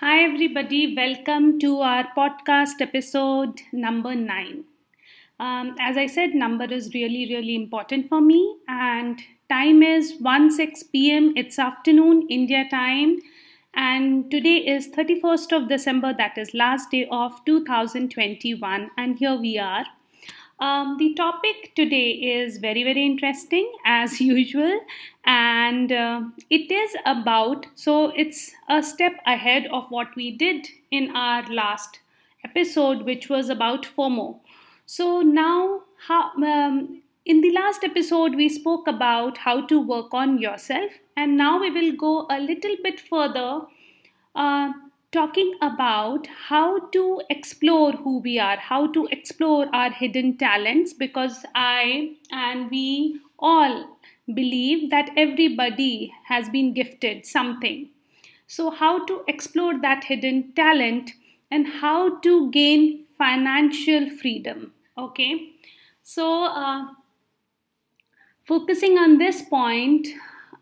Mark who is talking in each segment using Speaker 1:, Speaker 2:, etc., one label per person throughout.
Speaker 1: Hi, everybody. Welcome to our podcast episode number nine. Um, as I said, number is really, really important for me. And time is 1 6 p.m. It's afternoon, India time. And today is 31st of December, that is last day of 2021. And here we are um, the topic today is very, very interesting as usual, and uh, it is about so it's a step ahead of what we did in our last episode, which was about FOMO. So, now how, um, in the last episode, we spoke about how to work on yourself, and now we will go a little bit further. Uh, talking about how to explore who we are, how to explore our hidden talents, because I and we all believe that everybody has been gifted something. So, how to explore that hidden talent and how to gain financial freedom. Okay, so uh, focusing on this point,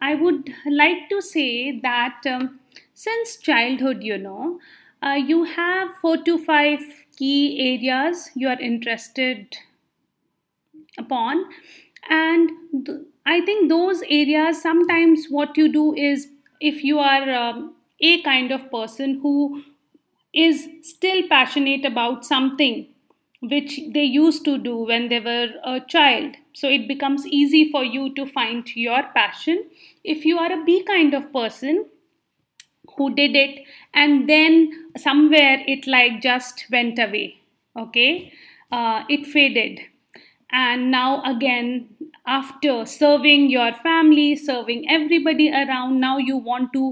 Speaker 1: I would like to say that. Um, since childhood, you know, uh, you have four to five key areas you are interested upon and th I think those areas sometimes what you do is if you are um, a kind of person who is still passionate about something which they used to do when they were a child. So it becomes easy for you to find your passion. If you are a B kind of person, who did it and then somewhere it like just went away okay uh, it faded and now again after serving your family serving everybody around now you want to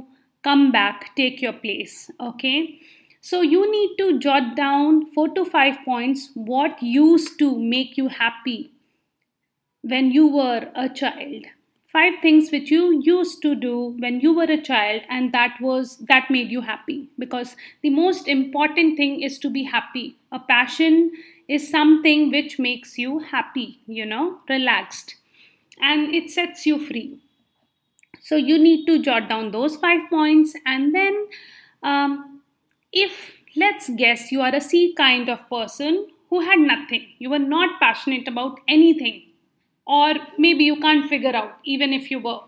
Speaker 1: come back take your place okay so you need to jot down four to five points what used to make you happy when you were a child five things which you used to do when you were a child and that was that made you happy because the most important thing is to be happy a passion is something which makes you happy you know relaxed and it sets you free so you need to jot down those five points and then um, if let's guess you are a c kind of person who had nothing you were not passionate about anything or maybe you can't figure out even if you were.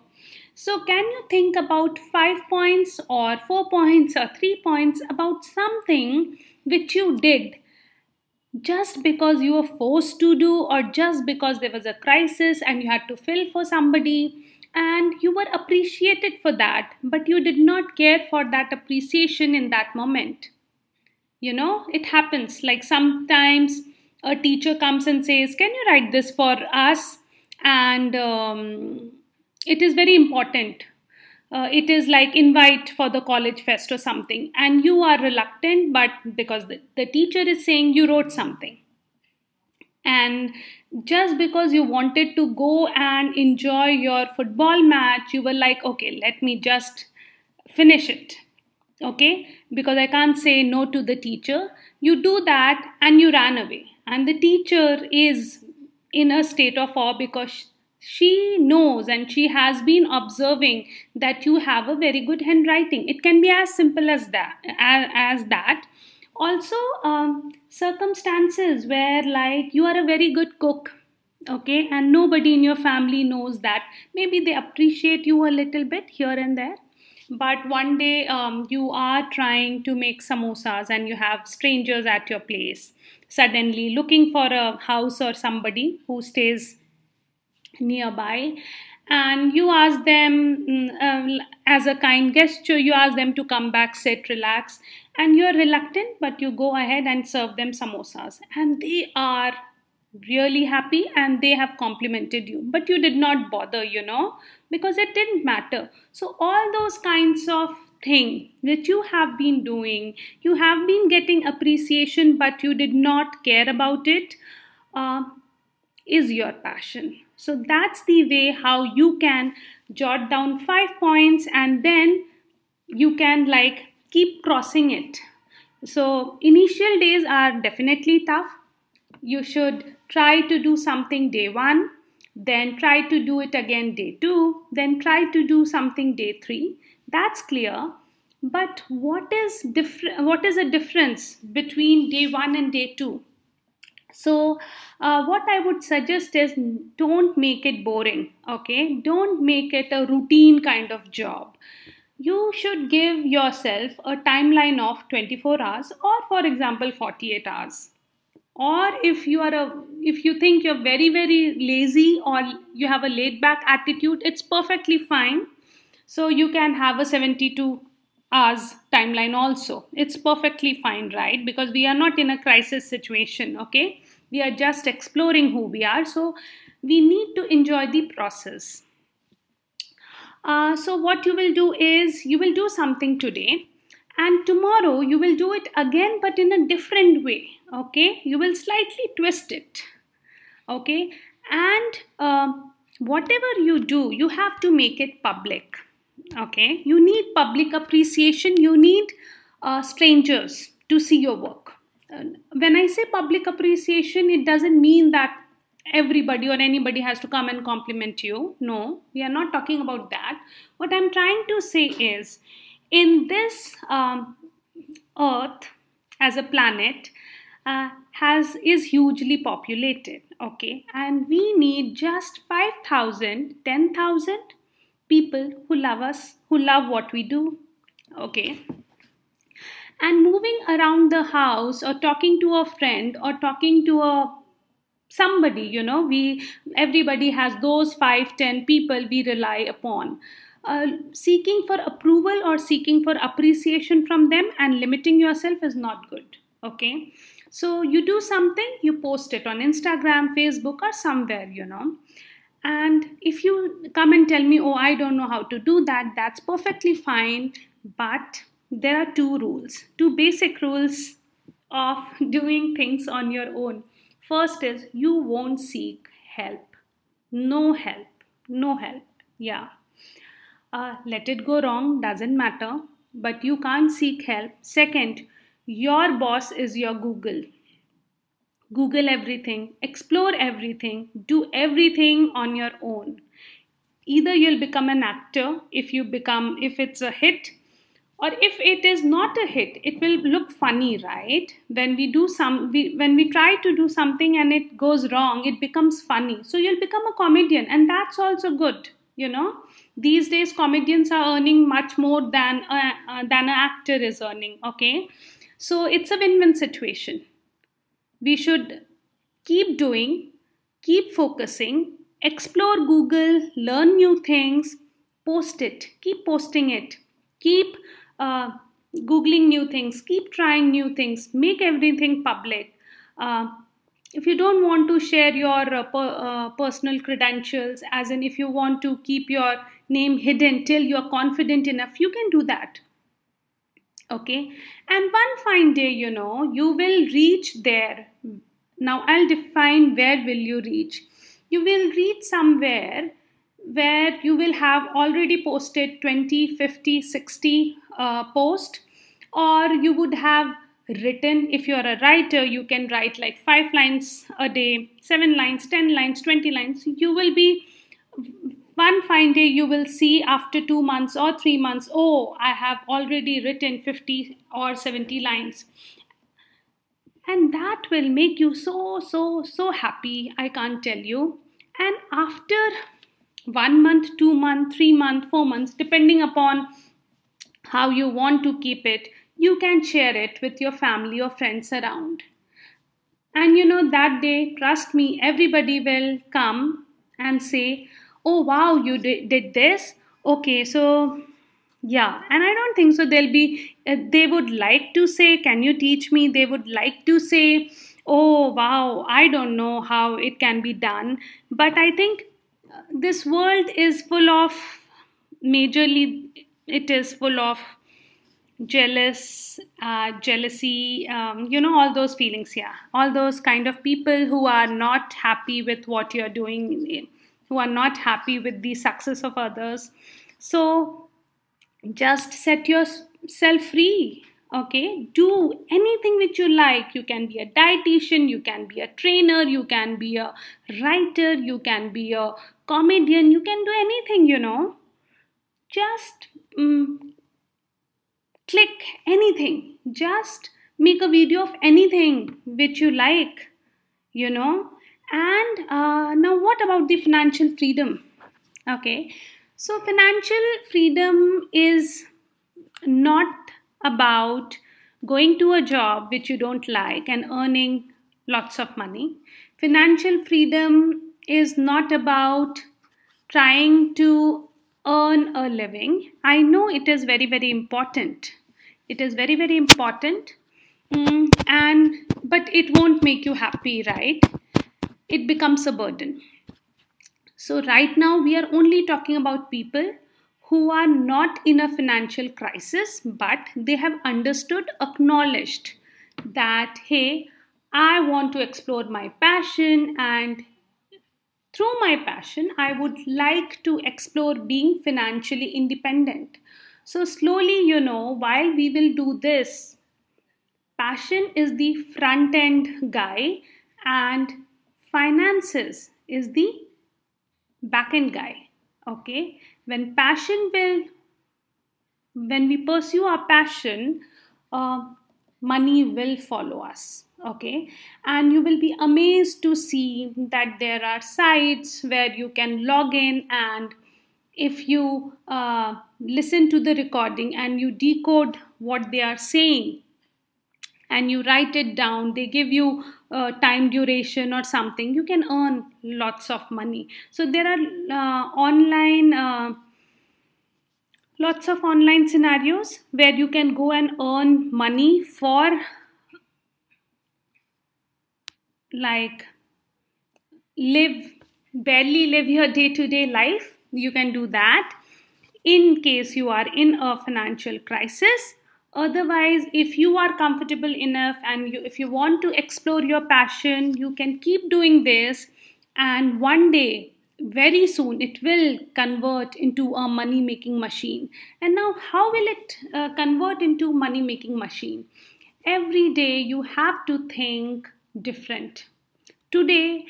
Speaker 1: So, can you think about five points or four points or three points about something which you did just because you were forced to do, or just because there was a crisis and you had to fill for somebody, and you were appreciated for that, but you did not care for that appreciation in that moment? You know, it happens. Like sometimes a teacher comes and says, Can you write this for us? and um, it is very important uh, it is like invite for the college fest or something and you are reluctant but because the, the teacher is saying you wrote something and just because you wanted to go and enjoy your football match you were like okay let me just finish it okay because i can't say no to the teacher you do that and you ran away and the teacher is in a state of awe because she knows and she has been observing that you have a very good handwriting it can be as simple as that as, as that also um, circumstances where like you are a very good cook okay and nobody in your family knows that maybe they appreciate you a little bit here and there but one day um, you are trying to make samosas and you have strangers at your place suddenly looking for a house or somebody who stays nearby and you ask them mm, um, as a kind gesture you ask them to come back sit relax and you're reluctant but you go ahead and serve them samosas and they are really happy and they have complimented you but you did not bother you know because it didn't matter so all those kinds of thing that you have been doing. You have been getting appreciation, but you did not care about it. Uh, is your passion. So that's the way how you can jot down five points and then you can like keep crossing it. So initial days are definitely tough. You should try to do something day one, then try to do it again day two, then try to do something day three, that's clear. But what is different? What is a difference between day one and day two? So, uh, what I would suggest is don't make it boring, okay? Don't make it a routine kind of job. You should give yourself a timeline of 24 hours or, for example, 48 hours. Or if you are a if you think you're very very lazy or you have a laid back attitude, it's perfectly fine. So you can have a 72 hours timeline also. It's perfectly fine, right? Because we are not in a crisis situation, okay? We are just exploring who we are. So we need to enjoy the process. Uh, so what you will do is you will do something today and tomorrow you will do it again but in a different way okay you will slightly twist it okay and uh, whatever you do you have to make it public okay you need public appreciation you need uh, strangers to see your work when i say public appreciation it doesn't mean that everybody or anybody has to come and compliment you no we are not talking about that what i'm trying to say is in this um, earth as a planet uh, has is hugely populated okay and we need just 5000 10000 people who love us, who love what we do. Okay. And moving around the house or talking to a friend or talking to a somebody, you know, we everybody has those five, ten people we rely upon. Uh, seeking for approval or seeking for appreciation from them and limiting yourself is not good. Okay. So you do something, you post it on Instagram, Facebook, or somewhere, you know. And if you come and tell me, oh, I don't know how to do that, that's perfectly fine. But there are two rules, two basic rules of doing things on your own. First is you won't seek help. No help. No help. Yeah. Uh, let it go wrong, doesn't matter, but you can't seek help. Second, your boss is your Google. Google everything, explore everything, do everything on your own. Either you'll become an actor if you become if it's a hit or if it is not a hit it will look funny right when we do some we, when we try to do something and it goes wrong it becomes funny so you'll become a comedian and that's also good you know these days comedians are earning much more than a, uh, uh, than an actor is earning okay so it's a win-win situation we should keep doing, keep focusing, explore Google, learn new things, post it, keep posting it, keep uh, Googling new things, keep trying new things, make everything public. Uh, if you don't want to share your uh, per, uh, personal credentials, as in if you want to keep your name hidden till you're confident enough, you can do that okay and one fine day you know you will reach there now i'll define where will you reach you will reach somewhere where you will have already posted 20 50 60 uh, post or you would have written if you're a writer you can write like five lines a day seven lines ten lines 20 lines you will be one fine day you will see after two months or three months, oh, I have already written 50 or 70 lines. And that will make you so, so, so happy, I can't tell you. And after one month, two month, three month, four months, depending upon how you want to keep it, you can share it with your family or friends around. And you know, that day, trust me, everybody will come and say, oh wow you did, did this okay so yeah and i don't think so they'll be uh, they would like to say can you teach me they would like to say oh wow i don't know how it can be done but i think uh, this world is full of majorly it is full of jealous uh, jealousy um, you know all those feelings yeah all those kind of people who are not happy with what you're doing who are not happy with the success of others. So just set yourself free. Okay, do anything which you like. You can be a dietitian, you can be a trainer, you can be a writer, you can be a comedian, you can do anything, you know. Just um, click anything, just make a video of anything which you like, you know and uh, now what about the financial freedom okay so financial freedom is not about going to a job which you don't like and earning lots of money financial freedom is not about trying to earn a living i know it is very very important it is very very important mm, and but it won't make you happy right it becomes a burden. So, right now, we are only talking about people who are not in a financial crisis, but they have understood, acknowledged that, hey, I want to explore my passion, and through my passion, I would like to explore being financially independent. So, slowly, you know, while we will do this, passion is the front end guy, and finances is the backend guy. Okay, when passion will, when we pursue our passion, uh, money will follow us okay and you will be amazed to see that there are sites where you can log in and if you uh, listen to the recording and you decode what they are saying and you write it down they give you uh, time duration or something, you can earn lots of money. So there are uh, online, uh, lots of online scenarios where you can go and earn money for like live, barely live your day to day life. You can do that in case you are in a financial crisis otherwise if you are comfortable enough and you, if you want to explore your passion you can keep doing this and one day very soon it will convert into a money making machine and now how will it uh, convert into money making machine every day you have to think different today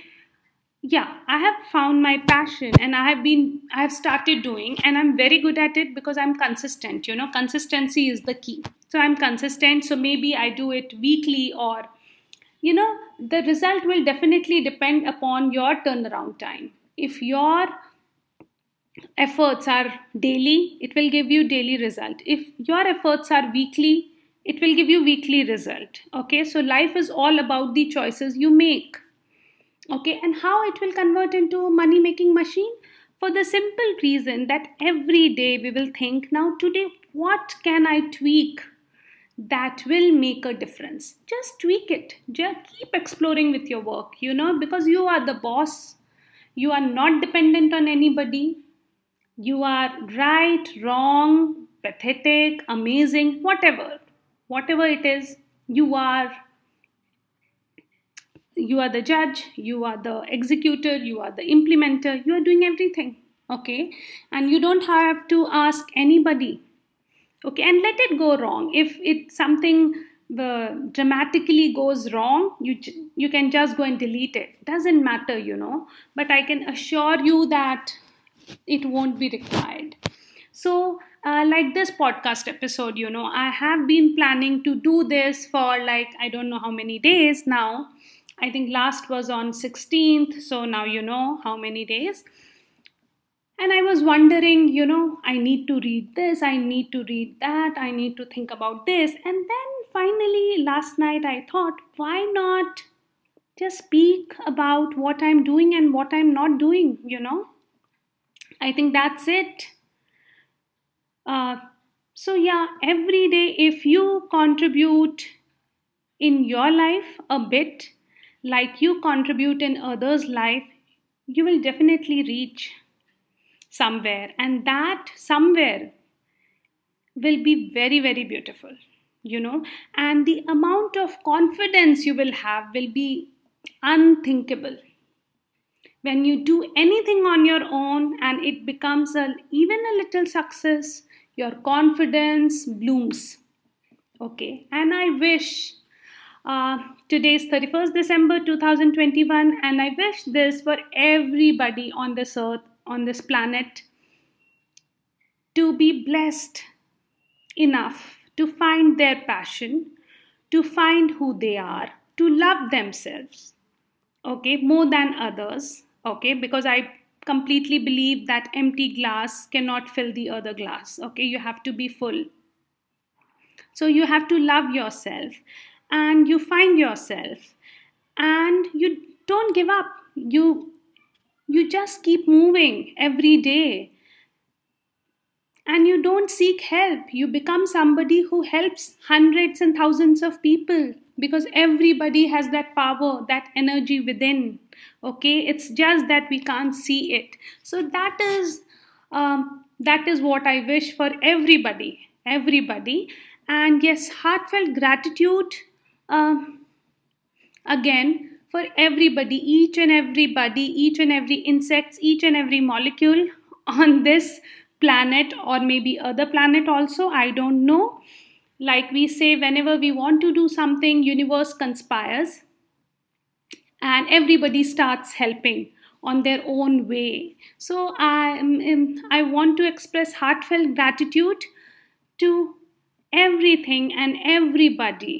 Speaker 1: yeah i have found my passion and i have been i have started doing and i'm very good at it because i'm consistent you know consistency is the key so i'm consistent so maybe i do it weekly or you know the result will definitely depend upon your turnaround time if your efforts are daily it will give you daily result if your efforts are weekly it will give you weekly result okay so life is all about the choices you make okay and how it will convert into money making machine for the simple reason that every day we will think now today what can i tweak that will make a difference just tweak it just keep exploring with your work you know because you are the boss you are not dependent on anybody you are right wrong pathetic amazing whatever whatever it is you are you are the judge you are the executor you are the implementer you are doing everything okay and you don't have to ask anybody okay and let it go wrong if it something uh, dramatically goes wrong you you can just go and delete it doesn't matter you know but i can assure you that it won't be required so uh, like this podcast episode you know i have been planning to do this for like i don't know how many days now I think last was on 16th, so now you know how many days. And I was wondering, you know, I need to read this, I need to read that, I need to think about this. And then finally, last night I thought, why not just speak about what I'm doing and what I'm not doing, you know? I think that's it. Uh, so, yeah, every day if you contribute in your life a bit, like you contribute in others' life, you will definitely reach somewhere, and that somewhere will be very, very beautiful, you know. And the amount of confidence you will have will be unthinkable. When you do anything on your own and it becomes a, even a little success, your confidence blooms. Okay, and I wish uh, today is 31st December 2021, and I wish this for everybody on this earth, on this planet, to be blessed enough to find their passion, to find who they are, to love themselves, okay, more than others, okay, because I completely believe that empty glass cannot fill the other glass, okay, you have to be full. So you have to love yourself and you find yourself and you don't give up you you just keep moving every day and you don't seek help you become somebody who helps hundreds and thousands of people because everybody has that power that energy within okay it's just that we can't see it so that is um, that is what i wish for everybody everybody and yes heartfelt gratitude uh, again for everybody each and everybody each and every insects each and every molecule on this planet or maybe other planet also i don't know like we say whenever we want to do something universe conspires and everybody starts helping on their own way so i um, um, i want to express heartfelt gratitude to everything and everybody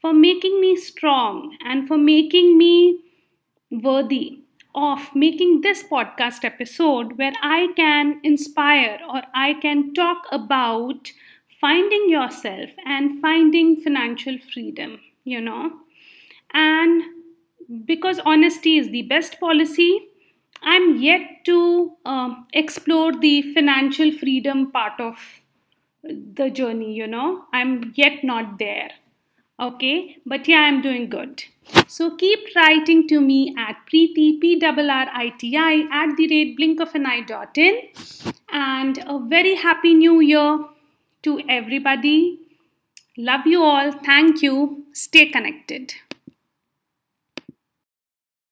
Speaker 1: for making me strong and for making me worthy of making this podcast episode where I can inspire or I can talk about finding yourself and finding financial freedom, you know. And because honesty is the best policy, I'm yet to um, explore the financial freedom part of the journey, you know. I'm yet not there. Okay, but yeah, I'm doing good. So keep writing to me at preeti, P-R-R-I-T-I, at the rate blink of an eye dot in, And a very happy new year to everybody. Love you all. Thank you. Stay connected.